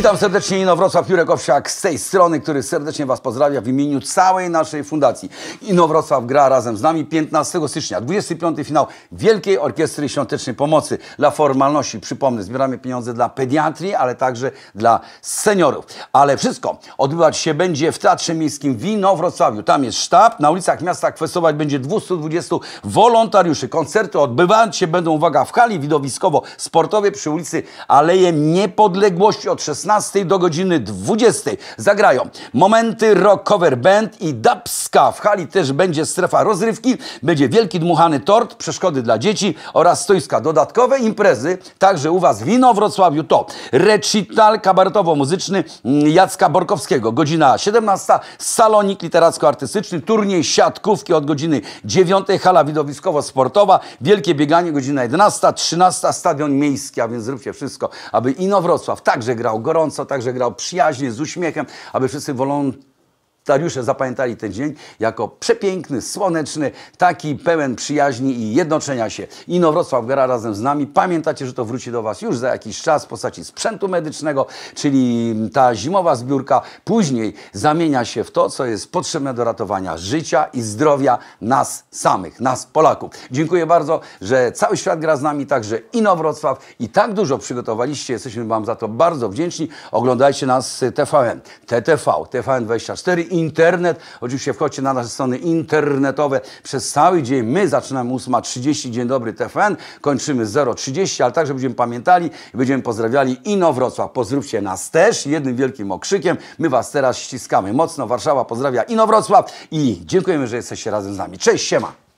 Witam serdecznie Inowrocław, Jurek Owsiak z tej strony, który serdecznie Was pozdrawia w imieniu całej naszej fundacji. Inowrocław gra razem z nami 15 stycznia, 25 finał Wielkiej Orkiestry Świątecznej Pomocy. Dla formalności, przypomnę, zbieramy pieniądze dla pediatrii, ale także dla seniorów. Ale wszystko odbywać się będzie w Teatrze Miejskim w Inowrocławiu. Tam jest sztab, na ulicach miasta kwestować będzie 220 wolontariuszy. Koncerty odbywać się będą, uwaga, w hali widowiskowo-sportowej przy ulicy Aleje Niepodległości od 16 16 do godziny 20 zagrają Momenty Rock Cover Band i Dubska. W hali też będzie strefa rozrywki, będzie wielki dmuchany tort, przeszkody dla dzieci oraz stoiska. Dodatkowe imprezy, także u Was wino w Wrocławiu to recital kabaretowo-muzyczny Jacka Borkowskiego, godzina 17, salonik literacko-artystyczny, turniej siatkówki od godziny 9, hala widowiskowo-sportowa, wielkie bieganie godzina 11, 13, stadion miejski, a więc zróbcie wszystko, aby Ino także grał gorąco gorąco, także grał przyjaźnie, z uśmiechem, aby wszyscy wolą Stariusze zapamiętali ten dzień jako przepiękny, słoneczny, taki pełen przyjaźni i jednoczenia się. Inowrocław gra razem z nami. Pamiętacie, że to wróci do Was już za jakiś czas w postaci sprzętu medycznego, czyli ta zimowa zbiórka później zamienia się w to, co jest potrzebne do ratowania życia i zdrowia nas samych, nas Polaków. Dziękuję bardzo, że cały świat gra z nami, także Inowrocław i tak dużo przygotowaliście. Jesteśmy Wam za to bardzo wdzięczni. Oglądajcie nas TVN, TTV, TVN24 i internet. Oczywiście wchodźcie na nasze strony internetowe przez cały dzień. My zaczynamy 8.30, dzień dobry TFN, kończymy 0.30, ale także będziemy pamiętali i będziemy pozdrawiali Ino Wrocław. Pozdrówcie nas też jednym wielkim okrzykiem. My Was teraz ściskamy mocno. Warszawa pozdrawia Ino Wrocław i dziękujemy, że jesteście razem z nami. Cześć, siema!